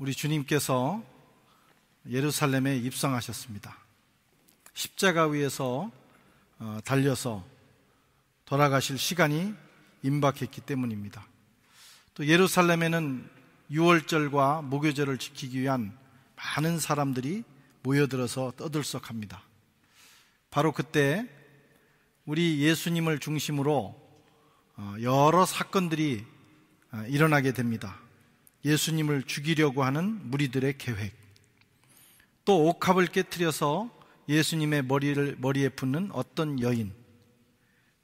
우리 주님께서 예루살렘에 입성하셨습니다. 십자가 위에서 어, 달려서 돌아가실 시간이 임박했기 때문입니다. 또 예루살렘에는 유월절과 목요절을 지키기 위한 많은 사람들이 모여들어서 떠들썩합니다. 바로 그때 우리 예수님을 중심으로 어, 여러 사건들이 어, 일어나게 됩니다. 예수님을 죽이려고 하는 무리들의 계획. 또 옥합을 깨뜨려서 예수님의 머리를 머리에 붙는 어떤 여인.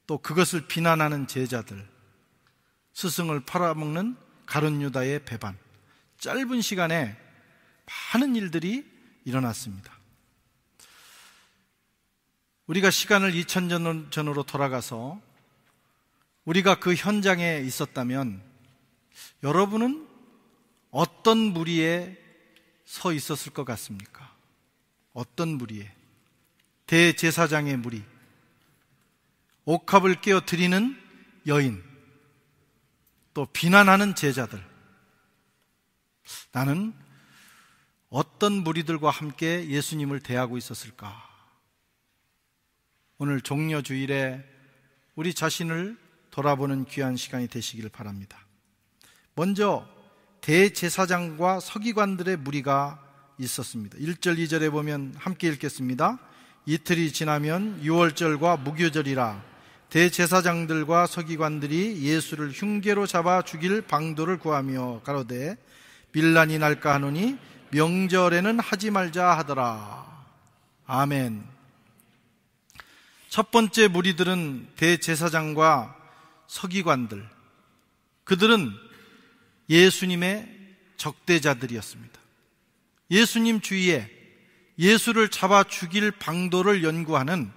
또 그것을 비난하는 제자들. 스승을 팔아먹는 가룟 유다의 배반. 짧은 시간에 많은 일들이 일어났습니다. 우리가 시간을 2000년 전으로 돌아가서 우리가 그 현장에 있었다면 여러분은 어떤 무리에 서 있었을 것 같습니까? 어떤 무리에? 대제사장의 무리. 옥합을 깨어뜨리는 여인. 또 비난하는 제자들. 나는 어떤 무리들과 함께 예수님을 대하고 있었을까? 오늘 종려 주일에 우리 자신을 돌아보는 귀한 시간이 되시길 바랍니다. 먼저 대제사장과 서기관들의 무리가 있었습니다. 1절, 2절에 보면 함께 읽겠습니다. 이틀이 지나면 6월절과 무교절이라 대제사장들과 서기관들이 예수를 흉계로 잡아 죽일 방도를 구하며 가로되 밀란이 날까 하노니 명절에는 하지 말자 하더라. 아멘. 첫 번째 무리들은 대제사장과 서기관들. 그들은 예수님의 적대자들이었습니다. 예수님 주위에 예수를 잡아 죽일 방도를 연구하는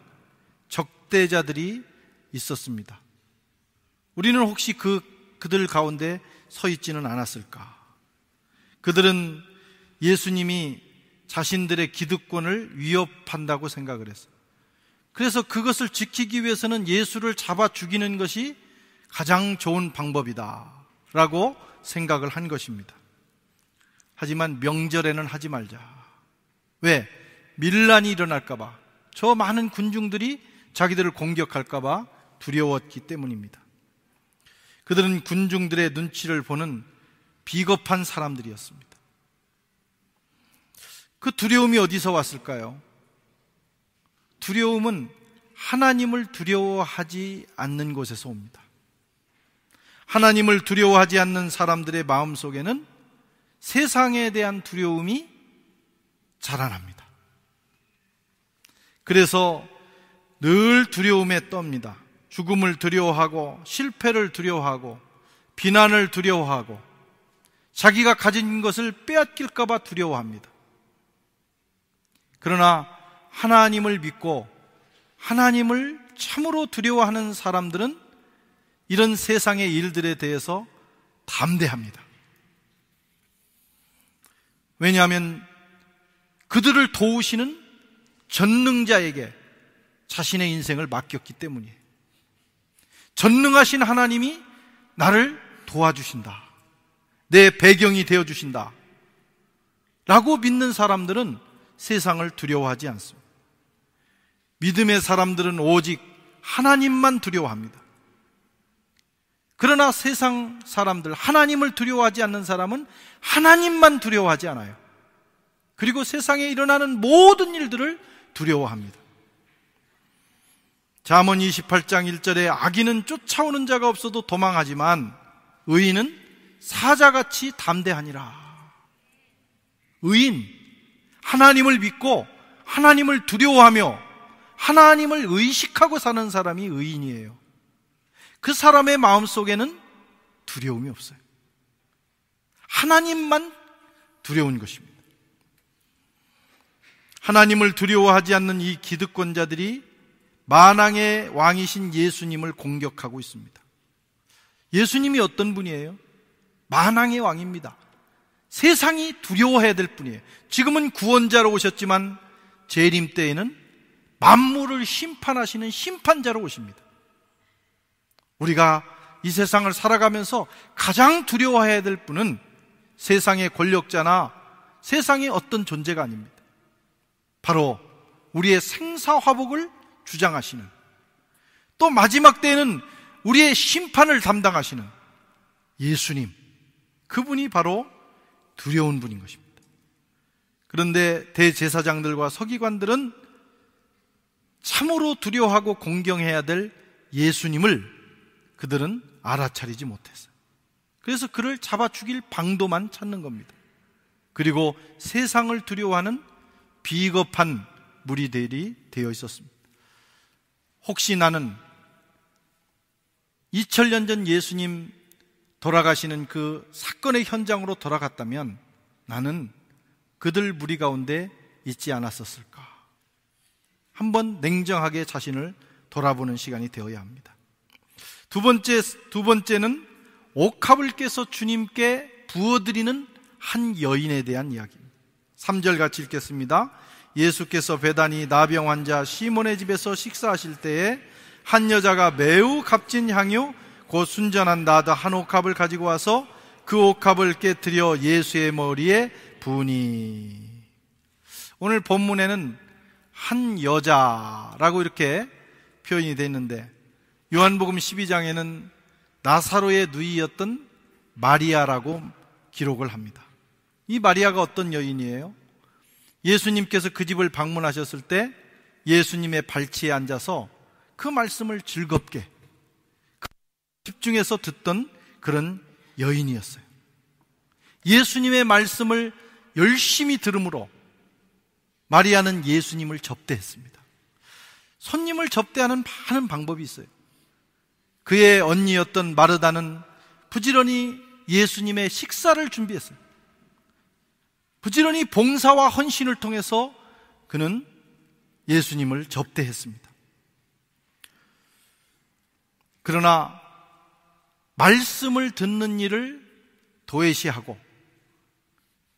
적대자들이 있었습니다. 우리는 혹시 그 그들 가운데 서 있지는 않았을까? 그들은 예수님이 자신들의 기득권을 위협한다고 생각을 했어요. 그래서 그것을 지키기 위해서는 예수를 잡아 죽이는 것이 가장 좋은 방법이다. 라고 생각을 한 것입니다. 하지만 명절에는 하지 말자. 왜? 밀란이 일어날까봐, 저 많은 군중들이 자기들을 공격할까봐 두려웠기 때문입니다. 그들은 군중들의 눈치를 보는 비겁한 사람들이었습니다. 그 두려움이 어디서 왔을까요? 두려움은 하나님을 두려워하지 않는 곳에서 옵니다. 하나님을 두려워하지 않는 사람들의 마음 속에는 세상에 대한 두려움이 자라납니다. 그래서 늘 두려움에 떱니다. 죽음을 두려워하고 실패를 두려워하고 비난을 두려워하고 자기가 가진 것을 빼앗길까봐 두려워합니다. 그러나 하나님을 믿고 하나님을 참으로 두려워하는 사람들은 이런 세상의 일들에 대해서 담대합니다. 왜냐하면 그들을 도우시는 전능자에게 자신의 인생을 맡겼기 때문이에요. 전능하신 하나님이 나를 도와주신다. 내 배경이 되어주신다. 라고 믿는 사람들은 세상을 두려워하지 않습니다. 믿음의 사람들은 오직 하나님만 두려워합니다. 그러나 세상 사람들, 하나님을 두려워하지 않는 사람은 하나님만 두려워하지 않아요. 그리고 세상에 일어나는 모든 일들을 두려워합니다. 자문 28장 1절에 악인은 쫓아오는 자가 없어도 도망하지만 의인은 사자같이 담대하니라. 의인, 하나님을 믿고 하나님을 두려워하며 하나님을 의식하고 사는 사람이 의인이에요. 그 사람의 마음 속에는 두려움이 없어요. 하나님만 두려운 것입니다. 하나님을 두려워하지 않는 이 기득권자들이 만왕의 왕이신 예수님을 공격하고 있습니다. 예수님이 어떤 분이에요? 만왕의 왕입니다. 세상이 두려워해야 될분이에요 지금은 구원자로 오셨지만 재림 때에는 만물을 심판하시는 심판자로 오십니다. 우리가 이 세상을 살아가면서 가장 두려워해야 될 분은 세상의 권력자나 세상의 어떤 존재가 아닙니다. 바로 우리의 생사화복을 주장하시는 또 마지막 때에는 우리의 심판을 담당하시는 예수님. 그분이 바로 두려운 분인 것입니다. 그런데 대제사장들과 서기관들은 참으로 두려워하고 공경해야 될 예수님을 그들은 알아차리지 못했어요. 그래서 그를 잡아 죽일 방도만 찾는 겁니다. 그리고 세상을 두려워하는 비겁한 무리들이 되어 있었습니다. 혹시 나는 2000년 전 예수님 돌아가시는 그 사건의 현장으로 돌아갔다면 나는 그들 무리 가운데 있지 않았었을까? 한번 냉정하게 자신을 돌아보는 시간이 되어야 합니다. 두 번째 두 번째는 옥합을 깨서 주님께 부어드리는 한 여인에 대한 이야기입니다. 3절 같이 읽겠습니다. 예수께서 배단이 나병 환자 시몬의 집에서 식사하실 때에 한 여자가 매우 값진 향유 곧 순전한 나드 한 옥합을 가지고 와서 그 옥합을 깨뜨려 예수의 머리에 부니 오늘 본문에는 한 여자라고 이렇게 표현이 되어 있는데 요한복음 12장에는 나사로의 누이였던 마리아라고 기록을 합니다. 이 마리아가 어떤 여인이에요? 예수님께서 그 집을 방문하셨을 때 예수님의 발치에 앉아서 그 말씀을 즐겁게 그 집중해서 듣던 그런 여인이었어요. 예수님의 말씀을 열심히 들음으로 마리아는 예수님을 접대했습니다. 손님을 접대하는 많은 방법이 있어요. 그의 언니였던 마르다는 부지런히 예수님의 식사를 준비했어요. 부지런히 봉사와 헌신을 통해서 그는 예수님을 접대했습니다. 그러나 말씀을 듣는 일을 도외시하고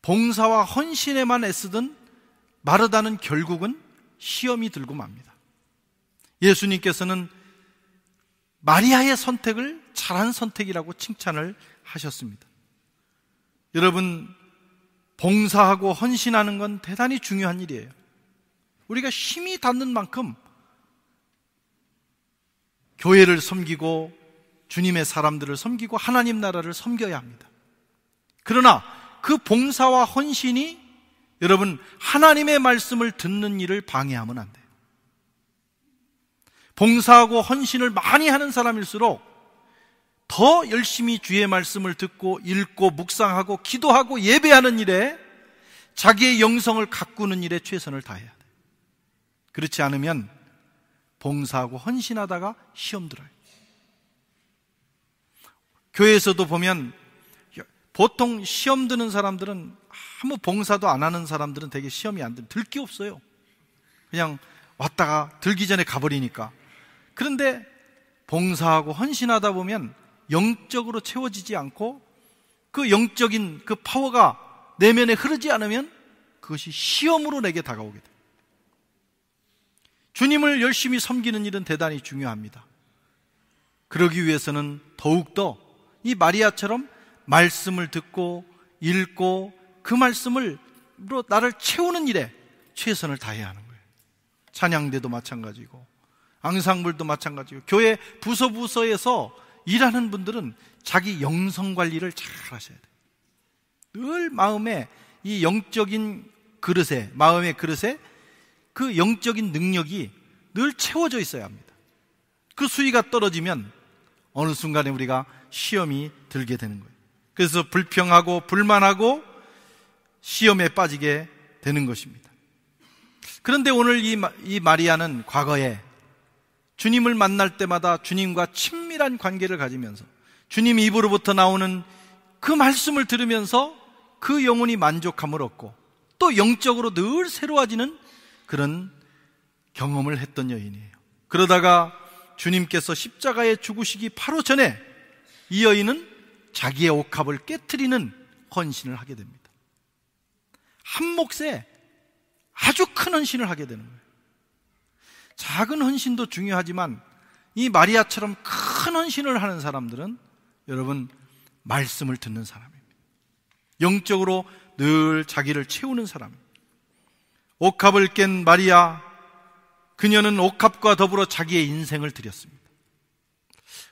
봉사와 헌신에만 애쓰던 마르다는 결국은 시험이 들고 맙니다. 예수님께서는 마리아의 선택을 잘한 선택이라고 칭찬을 하셨습니다. 여러분, 봉사하고 헌신하는 건 대단히 중요한 일이에요. 우리가 힘이 닿는 만큼 교회를 섬기고 주님의 사람들을 섬기고 하나님 나라를 섬겨야 합니다. 그러나 그 봉사와 헌신이 여러분 하나님의 말씀을 듣는 일을 방해하면 안 돼요. 봉사하고 헌신을 많이 하는 사람일수록 더 열심히 주의 말씀을 듣고 읽고 묵상하고 기도하고 예배하는 일에 자기의 영성을 가꾸는 일에 최선을 다해야 돼. 그렇지 않으면 봉사하고 헌신하다가 시험 들어요. 교회에서도 보면 보통 시험 드는 사람들은 아무 봉사도 안 하는 사람들은 되게 시험이 안 들, 들게 없어요. 그냥 왔다가 들기 전에 가버리니까. 그런데 봉사하고 헌신하다 보면 영적으로 채워지지 않고 그 영적인 그 파워가 내면에 흐르지 않으면 그것이 시험으로 내게 다가오게 돼. 주님을 열심히 섬기는 일은 대단히 중요합니다. 그러기 위해서는 더욱더 이 마리아처럼 말씀을 듣고 읽고 그 말씀을 나를 채우는 일에 최선을 다해야 하는 거예요. 찬양대도 마찬가지고 앙상블도 마찬가지고 교회 부서 부서에서 일하는 분들은 자기 영성 관리를 잘 하셔야 돼요. 늘 마음에 이 영적인 그릇에 마음의 그릇에 그 영적인 능력이 늘 채워져 있어야 합니다. 그 수위가 떨어지면 어느 순간에 우리가 시험이 들게 되는 거예요. 그래서 불평하고 불만하고 시험에 빠지게 되는 것입니다. 그런데 오늘 이, 이 마리아는 과거에 주님을 만날 때마다 주님과 친밀한 관계를 가지면서 주님 입으로부터 나오는 그 말씀을 들으면서 그 영혼이 만족함을 얻고 또 영적으로 늘 새로워지는 그런 경험을 했던 여인이에요. 그러다가 주님께서 십자가에 죽으시기 바로 전에 이 여인은 자기의 옥합을 깨뜨리는 헌신을 하게 됩니다. 한 몫에 아주 큰 헌신을 하게 되는 거예요. 작은 헌신도 중요하지만 이 마리아처럼 큰 헌신을 하는 사람들은 여러분 말씀을 듣는 사람입니다. 영적으로 늘 자기를 채우는 사람. 옥합을 깬 마리아 그녀는 옥합과 더불어 자기의 인생을 드렸습니다.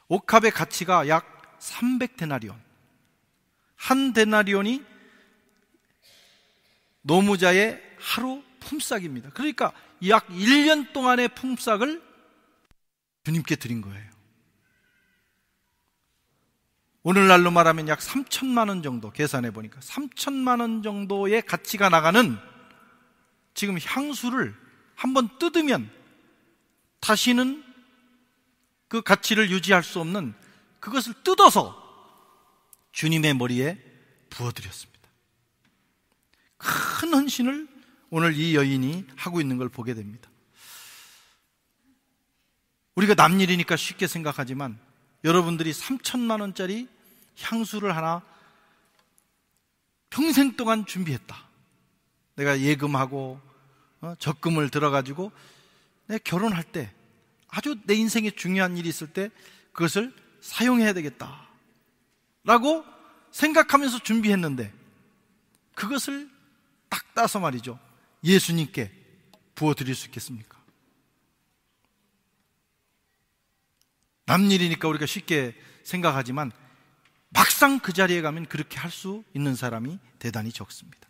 옥합의 가치가 약 300데나리온. 한 데나리온이 노무자의 하루 품삯입니다. 그러니까 약 1년 동안의 품삯을 주님께 드린 거예요. 오늘날로 말하면 약 3천만 원 정도 계산해 보니까 3천만 원 정도의 가치가 나가는 지금 향수를 한번 뜯으면 다시는 그 가치를 유지할 수 없는 그것을 뜯어서 주님의 머리에 부어드렸습니다. 큰 헌신을 오늘 이 여인이 하고 있는 걸 보게 됩니다. 우리가 남일이니까 쉽게 생각하지만 여러분들이 3천만 원짜리 향수를 하나 평생 동안 준비했다. 내가 예금하고 어, 적금을 들어가지고 내 결혼할 때 아주 내 인생에 중요한 일이 있을 때 그것을 사용해야 되겠다. 라고 생각하면서 준비했는데 그것을 딱 따서 말이죠. 예수님께 부어드릴 수 있겠습니까? 남일이니까 우리가 쉽게 생각하지만 막상 그 자리에 가면 그렇게 할 수 있는 사람이 대단히 적습니다.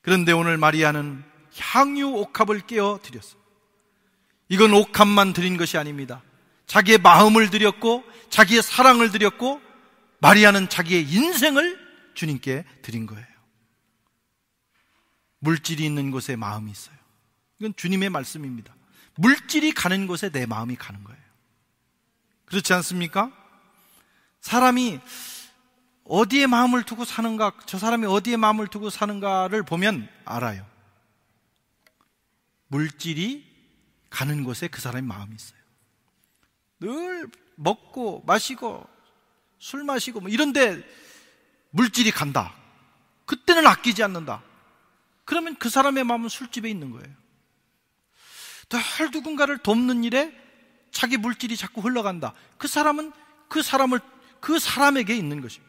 그런데 오늘 마리아는 향유 옥합을 깨어 드렸어요. 이건 옥합만 드린 것이 아닙니다. 자기의 마음을 드렸고 자기의 사랑을 드렸고 마리아는 자기의 인생을 주님께 드린 거예요. 물질이 있는 곳에 마음이 있어요. 이건 주님의 말씀입니다. 물질이 가는 곳에 내 마음이 가는 거예요. 그렇지 않습니까? 사람이 어디에 마음을 두고 사는가, 저 사람이 어디에 마음을 두고 사는가를 보면 알아요. 물질이 가는 곳에 그 사람의 마음이 있어요. 늘 먹고 마시고 술 마시고 뭐 이런데 물질이 간다. 그때는 아끼지 않는다. 그러면 그 사람의 마음은 술집에 있는 거예요. 늘 누군가를 돕는 일에 자기 물질이 자꾸 흘러간다. 그 사람은 그 사람을 그 사람에게 있는 것입니다.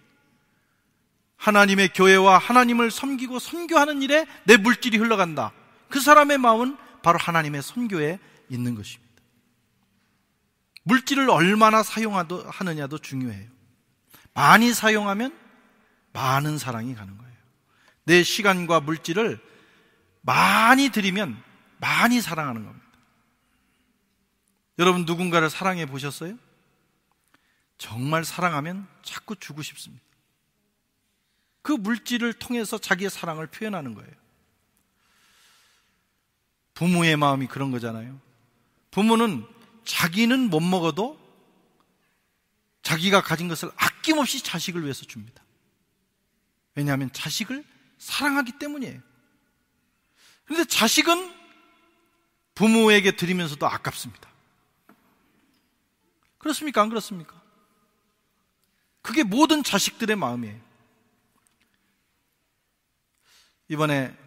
하나님의 교회와 하나님을 섬기고 선교하는 일에 내 물질이 흘러간다. 그 사람의 마음은 바로 하나님의 선교에 있는 것입니다. 물질을 얼마나 사용하느냐도 중요해요. 많이 사용하면 많은 사랑이 가는 거예요. 내 시간과 물질을 많이 드리면 많이 사랑하는 겁니다. 여러분 누군가를 사랑해 보셨어요? 정말 사랑하면 자꾸 주고 싶습니다. 그 물질을 통해서 자기의 사랑을 표현하는 거예요. 부모의 마음이 그런 거잖아요. 부모는 자기는 못 먹어도 자기가 가진 것을 아낌없이 자식을 위해서 줍니다. 왜냐하면 자식을 사랑하기 때문이에요. 그런데 자식은 부모에게 드리면서도 아깝습니다. 그렇습니까? 안 그렇습니까? 그게 모든 자식들의 마음이에요. 이번에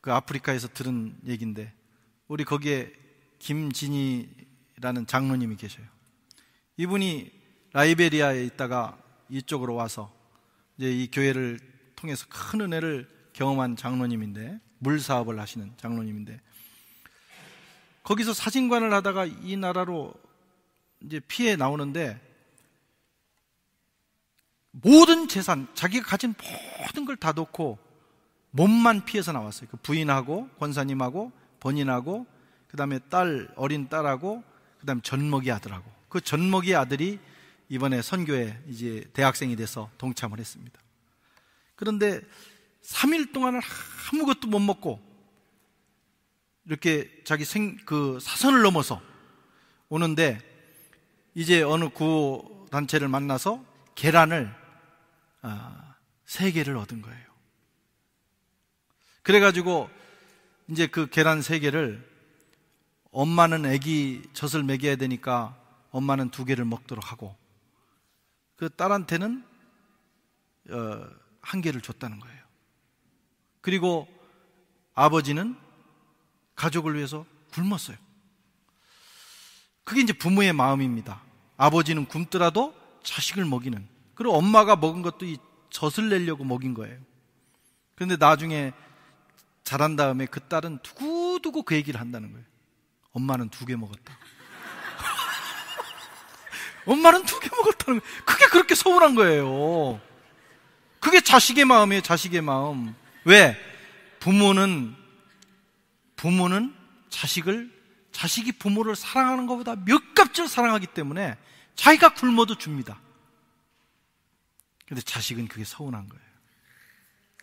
그 아프리카에서 들은 얘기인데 우리 거기에 김진희라는 장로님이 계셔요. 이분이 라이베리아에 있다가 이쪽으로 와서 이제 이 교회를 통해서 큰 은혜를 경험한 장로님인데 물 사업을 하시는 장로님인데 거기서 사진관을 하다가 이 나라로 이제 피해 나오는데 모든 재산 자기가 가진 모든 걸 다 놓고 몸만 피해서 나왔어요. 그 부인하고 권사님하고 본인하고 그 다음에 딸 어린 딸하고 그 다음에 전먹이 아들하고 그 전먹이 아들이 이번에 선교에 이제 대학생이 돼서 동참을 했습니다. 그런데 3일 동안은 아무것도 못 먹고 이렇게 자기 생, 그 사선을 넘어서 오는데 이제 어느 구호 단체를 만나서 계란을 아, 3개를 얻은 거예요. 그래가지고 이제 그 계란 3개를 엄마는 애기 젖을 먹여야 되니까 엄마는 두 개를 먹도록 하고 그 딸한테는 어, 한계를 줬다는 거예요. 그리고 아버지는 가족을 위해서 굶었어요. 그게 이제 부모의 마음입니다. 아버지는 굶더라도 자식을 먹이는. 그리고 엄마가 먹은 것도 이 젖을 내려고 먹인 거예요. 그런데 나중에 자란 다음에 그 딸은 두고두고 그 얘기를 한다는 거예요. 엄마는 두 개 먹었다. 엄마는 두 개 먹었다는 거예요. 그게 그렇게 서운한 거예요. 그게 자식의 마음이에요, 자식의 마음. 왜? 부모는, 부모는 자식을, 자식이 부모를 사랑하는 것보다 몇 값절 사랑하기 때문에 자기가 굶어도 줍니다. 근데 자식은 그게 서운한 거예요.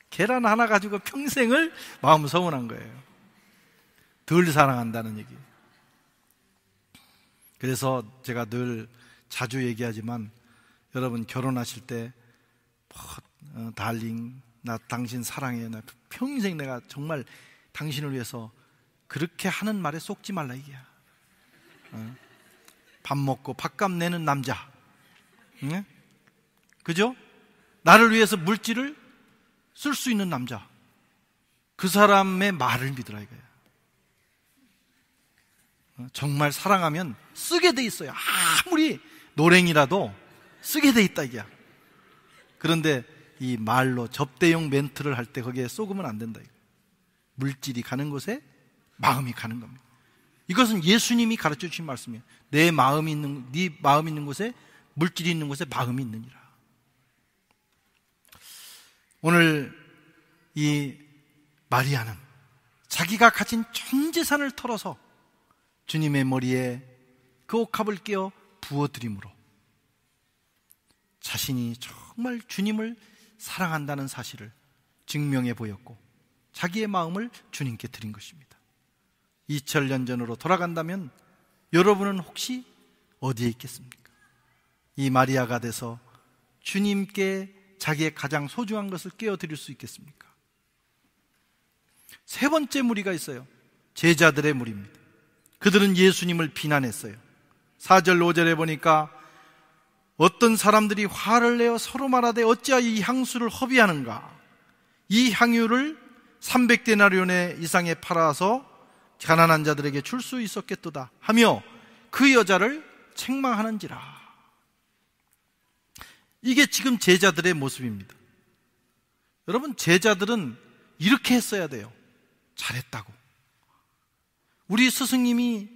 계란 하나 가지고 평생을 마음 서운한 거예요. 덜 사랑한다는 얘기. 그래서 제가 늘 자주 얘기하지만 여러분 결혼하실 때 뭐 어, 달링, 나 당신 사랑해. 나 평생 내가 정말 당신을 위해서 그렇게 하는 말에 속지 말라 이게야. 어? 밥 먹고 밥값 내는 남자. 응? 그죠? 나를 위해서 물질을 쓸 수 있는 남자. 그 사람의 말을 믿으라 이거야. 어? 정말 사랑하면 쓰게 돼 있어요. 아무리 노랭이라도 쓰게 돼 있다 이게야. 그런데 이 말로 접대용 멘트를 할 때 거기에 쏘으면 안 된다. 이거. 물질이 가는 곳에 마음이 가는 겁니다. 이것은 예수님이 가르쳐 주신 말씀이에요. 내 마음이 있는 네 마음 이 있는 곳에 물질이 있는 곳에 마음이 있느니라. 오늘 이 마리아는 자기가 가진 천 재산을 털어서 주님의 머리에 그 옥합을 끼어 부어드림으로 자신이 정말 주님을 사랑한다는 사실을 증명해 보였고 자기의 마음을 주님께 드린 것입니다. 2000년 전으로 돌아간다면 여러분은 혹시 어디에 있겠습니까? 이 마리아가 돼서 주님께 자기의 가장 소중한 것을 깨어드릴 수 있겠습니까? 세 번째 무리가 있어요. 제자들의 무리입니다. 그들은 예수님을 비난했어요. 4절, 5절에 보니까 어떤 사람들이 화를 내어 서로 말하되 어찌하여 이 향수를 허비하는가? 이 향유를 300데나리온의 이상에 팔아서 가난한 자들에게 줄 수 있었겠도다 하며 그 여자를 책망하는지라. 이게 지금 제자들의 모습입니다. 여러분, 제자들은 이렇게 했어야 돼요. 잘했다고. 우리 스승님이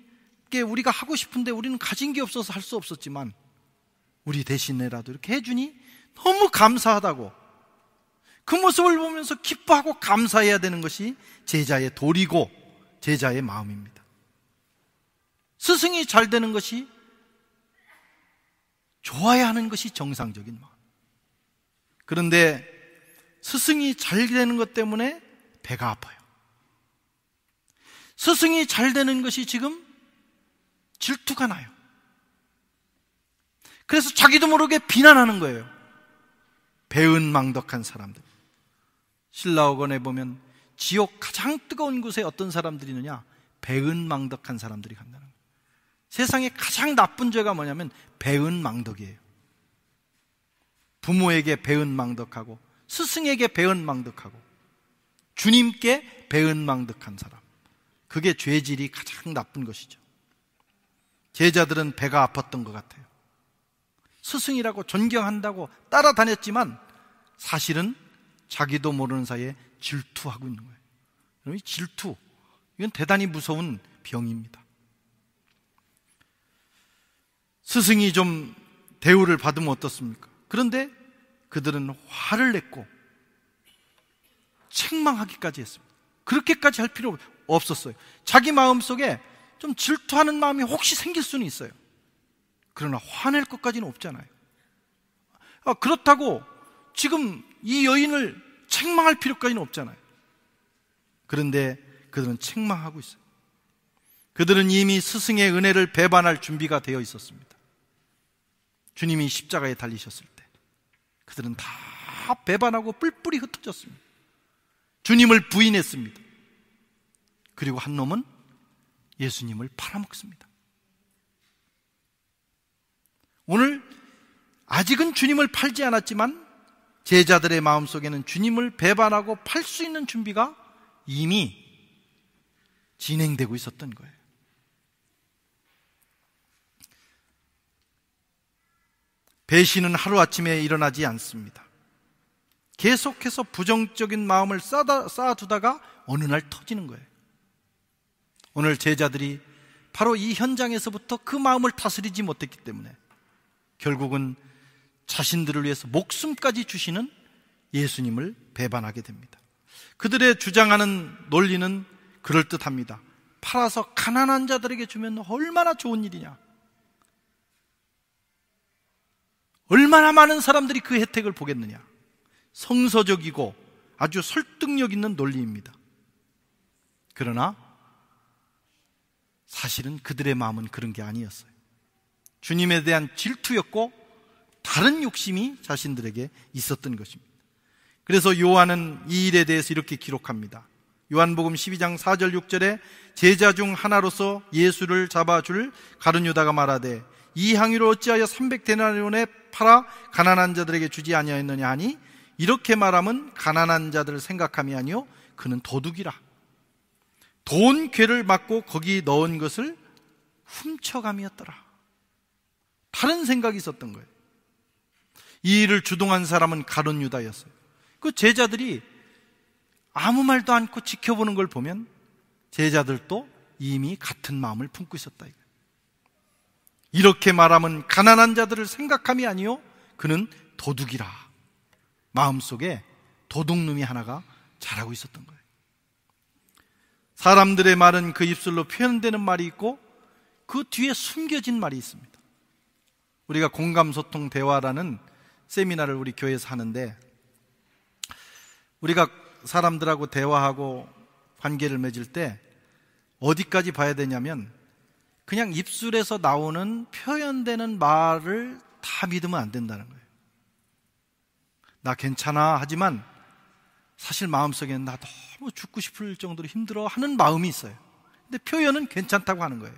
우리가 하고 싶은데 우리는 가진 게 없어서 할 수 없었지만 우리 대신에라도 이렇게 해주니 너무 감사하다고 그 모습을 보면서 기뻐하고 감사해야 되는 것이 제자의 도리고 제자의 마음입니다. 스승이 잘 되는 것이 좋아야 하는 것이 정상적인 마음. 그런데 스승이 잘 되는 것 때문에 배가 아파요. 스승이 잘 되는 것이 지금 질투가 나요. 그래서 자기도 모르게 비난하는 거예요. 배은망덕한 사람들. 신라옥원에 보면 지옥 가장 뜨거운 곳에 어떤 사람들이 있느냐? 배은망덕한 사람들이 간다는 거예요. 세상에 가장 나쁜 죄가 뭐냐면 배은망덕이에요. 부모에게 배은망덕하고 스승에게 배은망덕하고 주님께 배은망덕한 사람. 그게 죄질이 가장 나쁜 것이죠. 제자들은 배가 아팠던 것 같아요. 스승이라고 존경한다고 따라다녔지만 사실은 자기도 모르는 사이에 질투하고 있는 거예요. 여 질투. 이건 대단히 무서운 병입니다. 스승이 좀 대우를 받으면 어떻습니까? 그런데 그들은 화를 냈고 책망하기까지 했습니다. 그렇게까지 할 필요 없었어요. 자기 마음 속에 좀 질투하는 마음이 혹시 생길 수는 있어요. 그러나 화낼 것까지는 없잖아요. 아, 그렇다고 지금 이 여인을 책망할 필요까지는 없잖아요. 그런데 그들은 책망하고 있어요. 그들은 이미 스승의 은혜를 배반할 준비가 되어 있었습니다. 주님이 십자가에 달리셨을 때 그들은 다 배반하고 뿔뿔이 흩어졌습니다. 주님을 부인했습니다. 그리고 한 놈은 예수님을 팔아먹습니다. 오늘 아직은 주님을 팔지 않았지만 제자들의 마음속에는 주님을 배반하고 팔 수 있는 준비가 이미 진행되고 있었던 거예요. 배신은 하루아침에 일어나지 않습니다. 계속해서 부정적인 마음을 쌓아, 쌓아두다가 어느 날 터지는 거예요. 오늘 제자들이 바로 이 현장에서부터 그 마음을 다스리지 못했기 때문에 결국은 자신들을 위해서 목숨까지 주시는 예수님을 배반하게 됩니다. 그들의 주장하는 논리는 그럴듯합니다. 팔아서 가난한 자들에게 주면 얼마나 좋은 일이냐. 얼마나 많은 사람들이 그 혜택을 보겠느냐. 성서적이고 아주 설득력 있는 논리입니다. 그러나 사실은 그들의 마음은 그런 게 아니었어요. 주님에 대한 질투였고 다른 욕심이 자신들에게 있었던 것입니다. 그래서 요한은 이 일에 대해서 이렇게 기록합니다. 요한복음 12장 4절 6절에 제자 중 하나로서 예수를 잡아줄 가르뉴다가 말하되 이향유를 어찌하여 300데나리온에 팔아 가난한 자들에게 주지 아니하였느냐 하니 이렇게 말하면 가난한 자들을 생각함이 아니요 그는 도둑이라 돈 괴를 맞고 거기 넣은 것을 훔쳐감이었더라. 다른 생각이 있었던 거예요. 이 일을 주동한 사람은 가론 유다였어요. 그 제자들이 아무 말도 않고 지켜보는 걸 보면 제자들도 이미 같은 마음을 품고 있었다. 이렇게 말하면 가난한 자들을 생각함이 아니요. 그는 도둑이라. 마음속에 도둑놈이 하나가 자라고 있었던 거예요. 사람들의 말은 그 입술로 표현되는 말이 있고 그 뒤에 숨겨진 말이 있습니다. 우리가 공감 소통 대화라는 세미나를 우리 교회에서 하는데 우리가 사람들하고 대화하고 관계를 맺을 때 어디까지 봐야 되냐면 그냥 입술에서 나오는 표현되는 말을 다 믿으면 안 된다는 거예요. 나 괜찮아 하지만 사실 마음속에는 나 너무 죽고 싶을 정도로 힘들어 하는 마음이 있어요. 근데 표현은 괜찮다고 하는 거예요.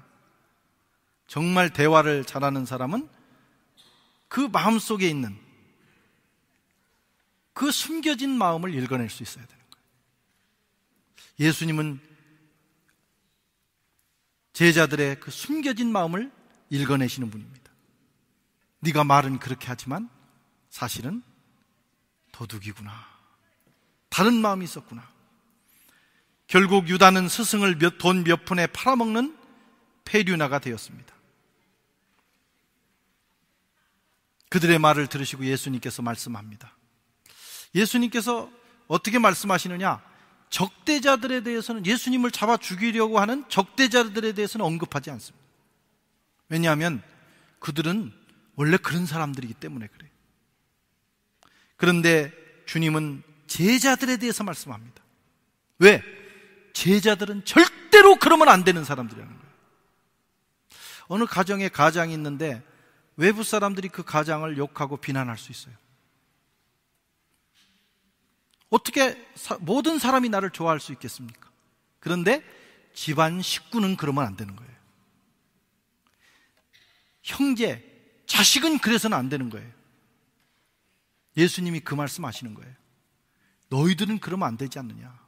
정말 대화를 잘하는 사람은 그 마음 속에 있는 그 숨겨진 마음을 읽어낼 수 있어야 되는 거예요. 예수님은 제자들의 그 숨겨진 마음을 읽어내시는 분입니다. 네가 말은 그렇게 하지만 사실은 도둑이구나. 다른 마음이 있었구나. 결국 유다는 스승을 몇 돈 몇 푼에 팔아먹는 페류나가 되었습니다. 그들의 말을 들으시고 예수님께서 말씀합니다. 예수님께서 어떻게 말씀하시느냐? 적대자들에 대해서는 예수님을 잡아 죽이려고 하는 적대자들에 대해서는 언급하지 않습니다. 왜냐하면 그들은 원래 그런 사람들이기 때문에 그래요. 그런데 주님은 제자들에 대해서 말씀합니다. 왜? 제자들은 절대로 그러면 안 되는 사람들이라는 거예요. 어느 가정에 가장이 있는데 외부 사람들이 그 가장을 욕하고 비난할 수 있어요. 어떻게 사, 모든 사람이 나를 좋아할 수 있겠습니까? 그런데 집안 식구는 그러면 안 되는 거예요. 형제, 자식은 그래서는 안 되는 거예요. 예수님이 그 말씀 하시는 거예요. 너희들은 그러면 안 되지 않느냐.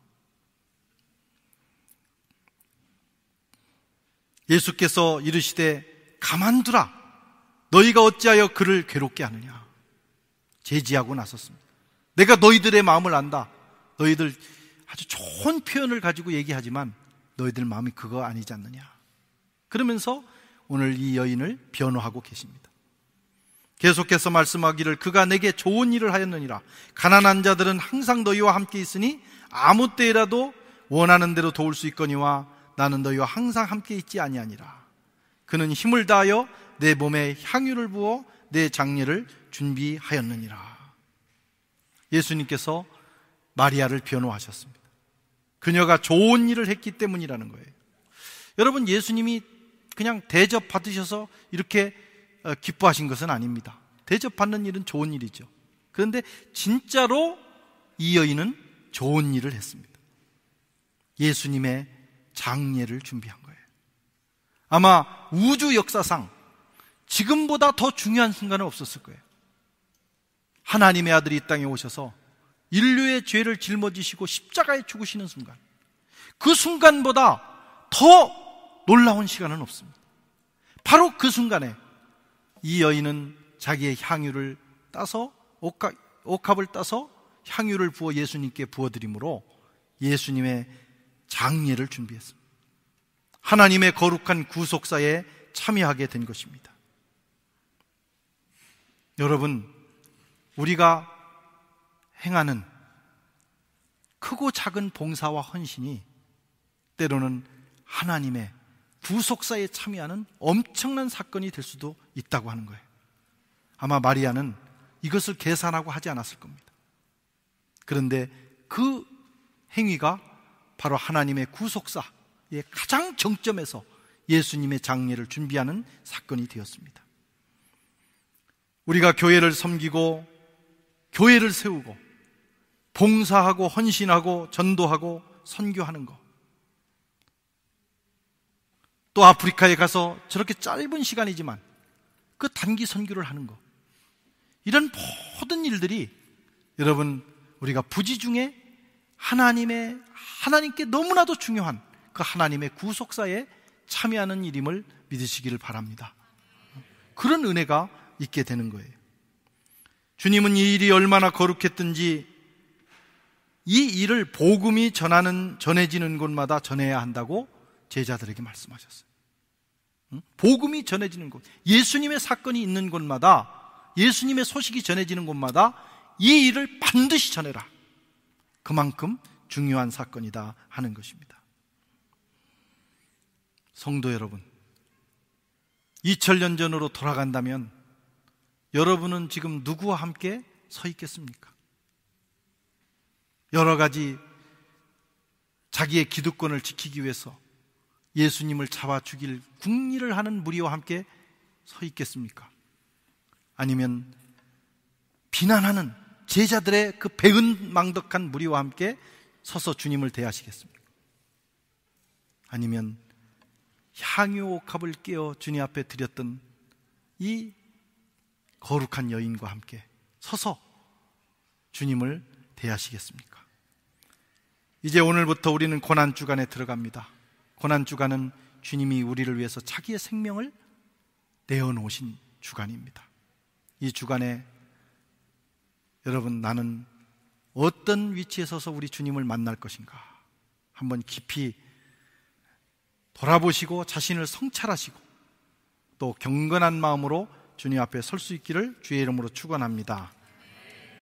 예수께서 이르시되 가만두라 너희가 어찌하여 그를 괴롭게 하느냐? 제지하고 나섰습니다. 내가 너희들의 마음을 안다. 너희들 아주 좋은 표현을 가지고 얘기하지만 너희들 마음이 그거 아니지 않느냐? 그러면서 오늘 이 여인을 변호하고 계십니다. 계속해서 말씀하기를 그가 내게 좋은 일을 하였느니라. 가난한 자들은 항상 너희와 함께 있으니 아무 때라도 원하는 대로 도울 수 있거니와 나는 너희와 항상 함께 있지 아니하니라. 그는 힘을 다하여 내 몸에 향유를 부어 내 장례를 준비하였느니라. 예수님께서 마리아를 변호하셨습니다. 그녀가 좋은 일을 했기 때문이라는 거예요. 여러분, 예수님이 그냥 대접 받으셔서 이렇게 어, 기뻐하신 것은 아닙니다. 대접 받는 일은 좋은 일이죠. 그런데 진짜로 이 여인은 좋은 일을 했습니다. 예수님의 장례를 준비한 거예요. 아마 우주 역사상 지금보다 더 중요한 순간은 없었을 거예요. 하나님의 아들이 이 땅에 오셔서 인류의 죄를 짊어지시고 십자가에 죽으시는 순간. 그 순간보다 더 놀라운 시간은 없습니다. 바로 그 순간에 이 여인은 자기의 향유를 따서 옥합, 옥합을 따서 향유를 부어 예수님께 부어드림으로 예수님의 장례를 준비했습니다. 하나님의 거룩한 구속사에 참여하게 된 것입니다. 여러분, 우리가 행하는 크고 작은 봉사와 헌신이 때로는 하나님의 구속사에 참여하는 엄청난 사건이 될 수도 있다고 하는 거예요. 아마 마리아는 이것을 계산하고 하지 않았을 겁니다. 그런데 그 행위가 바로 하나님의 구속사의 가장 정점에서 예수님의 장례를 준비하는 사건이 되었습니다. 우리가 교회를 섬기고 교회를 세우고 봉사하고 헌신하고 전도하고 선교하는 것. 또 아프리카에 가서 저렇게 짧은 시간이지만 그 단기 선교를 하는 것. 이런 모든 일들이 여러분 우리가 부지 중에 하나님의 하나님께 너무나도 중요한 그 하나님의 구속사에 참여하는 일임을 믿으시기를 바랍니다. 그런 은혜가 있게 되는 거예요. 주님은 이 일이 얼마나 거룩했든지 이 일을 복음이 전하는 전해지는 곳마다 전해야 한다고 제자들에게 말씀하셨어요. 복음이 전해지는 곳, 예수님의 사건이 있는 곳마다 예수님의 소식이 전해지는 곳마다 이 일을 반드시 전해라. 그만큼 중요한 사건이다 하는 것입니다. 성도 여러분, 2000년 전으로 돌아간다면 여러분은 지금 누구와 함께 서 있겠습니까? 여러 가지 자기의 기득권을 지키기 위해서 예수님을 잡아 죽일 국리를 하는 무리와 함께 서 있겠습니까? 아니면 비난하는 제자들의 그 배은망덕한 무리와 함께 서서 주님을 대하시겠습니까? 아니면 향유옥합을 깨어 주님 앞에 드렸던 이 거룩한 여인과 함께 서서 주님을 대하시겠습니까? 이제 오늘부터 우리는 고난주간에 들어갑니다. 고난주간은 주님이 우리를 위해서 자기의 생명을 내어놓으신 주간입니다. 이 주간에 여러분 나는 어떤 위치에 서서 우리 주님을 만날 것인가 한번 깊이 돌아보시고 자신을 성찰하시고 또 경건한 마음으로 주님 앞에 설 수 있기를 주의 이름으로 축원합니다.